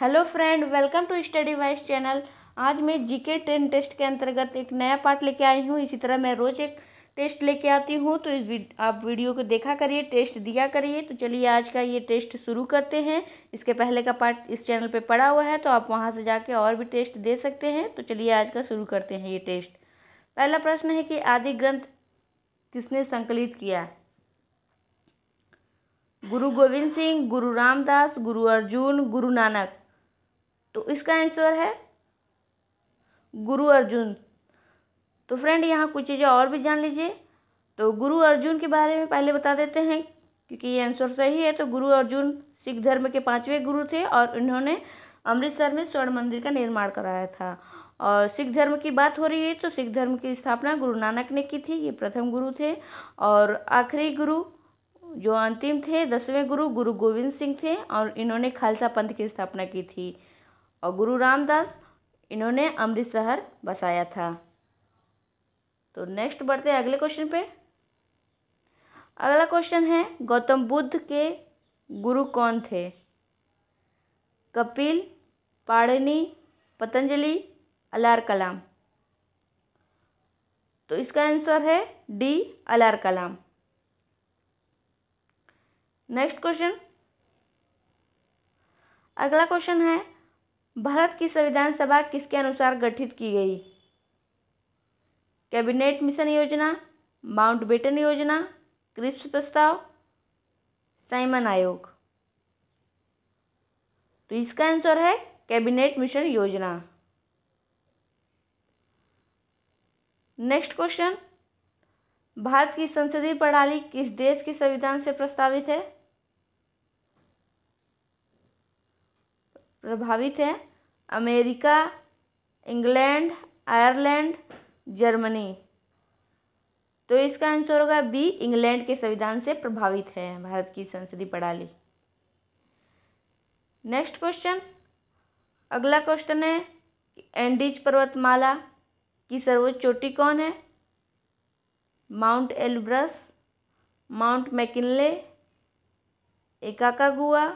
hello friend welcome to study wise channel आज मैं GK ten test के अंतर्गत एक नया पार्ट लेके आई हूँ इसी तरह मैं रोज़ एक टेस्ट लेके आती हूँ तो इस वीड, आप वीडियो को देखा करिए टेस्ट दिया करिए तो चलिए आज का ये टेस्ट शुरू करते हैं इसके पहले का पार्ट इस चैनल पे पड़ा हुआ है तो आप वहाँ से जाके और भी टेस्ट दे सकते हैं तो चलिए आज का शुरू करते हैं ये टेस्ट पहला प्रश्न है कि आदि ग्रंथ किसने संकलित किया गुरु गोविंद सिंह गुरु रामदास गुरु अर्जुन गुरु नानक तो इसका आंसर है गुरु अर्जुन तो फ्रेंड यहाँ कुछ चीज़ें और भी जान लीजिए तो गुरु अर्जुन के बारे में पहले बता देते हैं क्योंकि ये आंसर सही है तो गुरु अर्जुन सिख धर्म के पांचवें गुरु थे और इन्होंने अमृतसर में स्वर्ण मंदिर का निर्माण कराया था और सिख धर्म की बात हो रही है तो सिख धर्म की स्थापना गुरु नानक ने की थी ये प्रथम गुरु थे और आखिरी गुरु जो अंतिम थे दसवें गुरु गुरु गोविंद सिंह थे और इन्होंने खालसा पंथ की स्थापना की थी और गुरु रामदास इन्होंने अमृतसर बसाया था तो नेक्स्ट बढ़ते हैं अगले क्वेश्चन पे अगला क्वेश्चन है गौतम बुद्ध के गुरु कौन थे कपिल पाड़नी पतंजलि अलार कलाम तो इसका आंसर है डी अलार कलाम नेक्स्ट क्वेश्चन अगला क्वेश्चन है भारत की संविधान सभा किसके अनुसार गठित की गई कैबिनेट मिशन योजना माउंट बेटन योजना क्रिप्स प्रस्ताव साइमन आयोग तो इसका आंसर है कैबिनेट मिशन योजना नेक्स्ट क्वेश्चन भारत की संसदीय प्रणाली किस देश के संविधान से प्रस्तावित है प्रभावित है अमेरिका इंग्लैंड आयरलैंड जर्मनी तो इसका आंसर होगा बी इंग्लैंड के संविधान से प्रभावित है भारत की संसदीय प्रणाली नेक्स्ट क्वेश्चन अगला क्वेश्चन है एंडीज पर्वतमाला की सर्वोच्च चोटी कौन है माउंट एलब्रस माउंट मैकिनले एकाकागुआ गुआ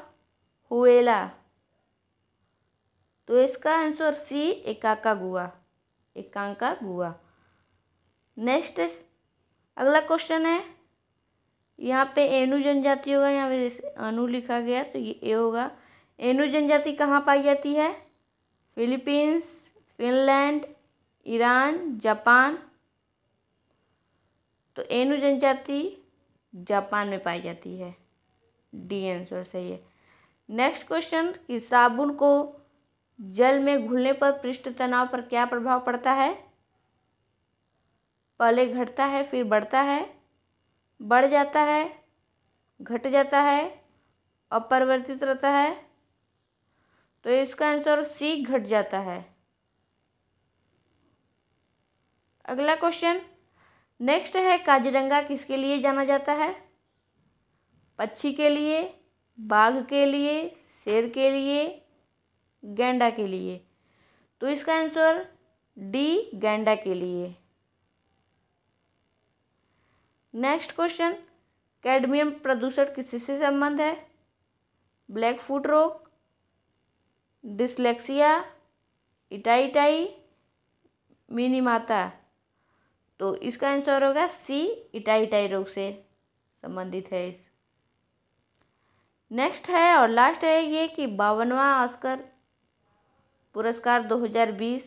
हुएला तो इसका आंसर सी एकाका गुआ एकांका गुआ नेक्स्ट अगला क्वेश्चन है यहाँ पे एनु जनजाति होगा यहाँ पे जैसे अनु लिखा गया तो ये ए होगा एनु जनजाति कहाँ पाई जाती है फिलीपींस फिनलैंड ईरान जापान तो एनु जनजाति जापान में पाई जाती है डी आंसर सही है नेक्स्ट क्वेश्चन कि साबुन को जल में घुलने पर पृष्ठ तनाव पर क्या प्रभाव पड़ता है पहले घटता है फिर बढ़ता है बढ़ जाता है घट जाता है अपरिवर्तित रहता है तो इसका आंसर सी घट जाता है अगला क्वेश्चन नेक्स्ट है काजीरंगा किसके लिए जाना जाता है पक्षी के लिए बाघ के लिए शेर के लिए गेंडा के लिए तो इसका आंसर डी गेंडा के लिए नेक्स्ट क्वेश्चन कैडमियम प्रदूषण किससे से संबंध है ब्लैक फूट रोग डिसलेक्सिया इटाई इटाई मिनी माता तो इसका आंसर होगा सी इटाई इटाई रोग से संबंधित है इस नेक्स्ट है और लास्ट है ये कि बावनवा ऑस्कर पुरस्कार 2020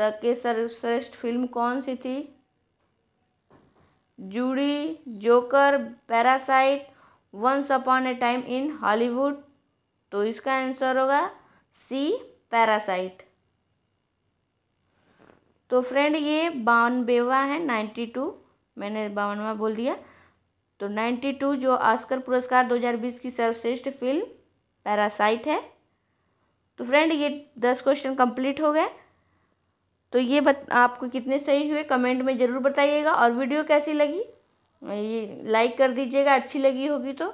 के सर्वश्रेष्ठ फिल्म कौन सी थी Judy Joker Parasite once upon a time in Hollywood तो इसका आंसर होगा सी पैरासाइट तो फ्रेंड ये बावनबेवा है नाइन्टी टू मैंने बावनवा बोल दिया तो नाइन्टी टू जो आस्कर पुरस्कार दो हजार बीस की सर्वश्रेष्ठ फिल्म पैरासाइट है तो फ्रेंड ये दस क्वेश्चन कंप्लीट हो गए तो ये बत आपको कितने सही हुए कमेंट में ज़रूर बताइएगा और वीडियो कैसी लगी ये लाइक कर दीजिएगा अच्छी लगी होगी तो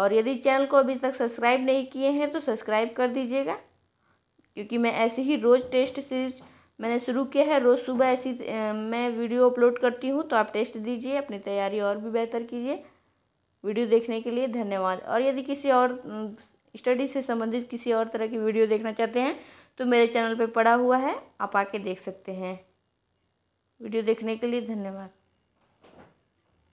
और यदि चैनल को अभी तक सब्सक्राइब नहीं किए हैं तो सब्सक्राइब कर दीजिएगा क्योंकि मैं ऐसे ही रोज़ टेस्ट सीरीज मैंने शुरू किया है रोज़ सुबह ऐसी मैं वीडियो अपलोड करती हूँ तो आप टेस्ट दीजिए अपनी तैयारी और भी बेहतर कीजिए वीडियो देखने के लिए धन्यवाद और यदि किसी और स्टडी से संबंधित किसी और तरह की वीडियो देखना चाहते हैं तो मेरे चैनल पर पड़ा हुआ है आप आके देख सकते हैं वीडियो देखने के लिए धन्यवाद